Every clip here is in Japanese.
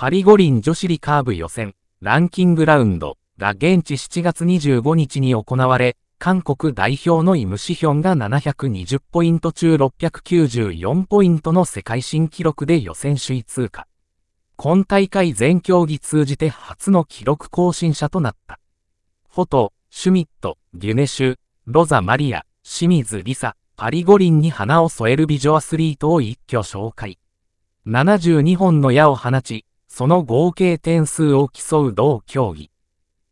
パリ五輪女子リカーブ予選、ランキングラウンドが現地7月25日に行われ、韓国代表のイムシヒョンが720ポイント中694ポイントの世界新記録で予選首位通過。今大会全競技通じて初の記録更新者となった。フォト、シュミット、デュネシュ、ロザ・マリア、清水リサ、パリ五輪に花を添える美女アスリートを一挙紹介。72本の矢を放ち、その合計点数を競う同競技。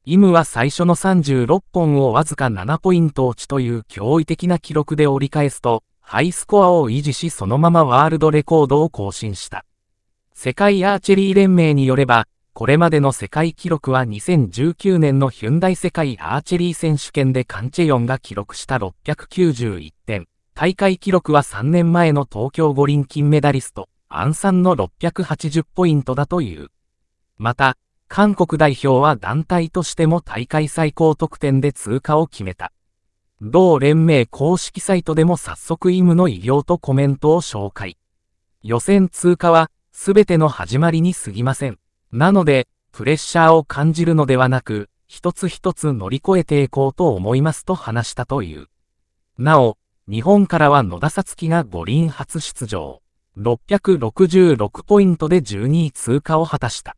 イムは最初の36本をわずか7ポイント落ちという驚異的な記録で折り返すと、ハイスコアを維持しそのままワールドレコードを更新した。世界アーチェリー連盟によれば、これまでの世界記録は2019年のヒュンダイ世界アーチェリー選手権でカンチェヨンが記録した691点。大会記録は3年前の東京五輪金メダリスト、暗算の680ポイントだという。また、韓国代表は団体としても大会最高得点で通過を決めた。同連盟公式サイトでも早速イムの偉業とコメントを紹介。予選通過は全ての始まりに過ぎません。なので、プレッシャーを感じるのではなく、一つ一つ乗り越えていこうと思いますと話したという。なお、日本からは野田さつきが五輪初出場。666ポイントで12位通過を果たした。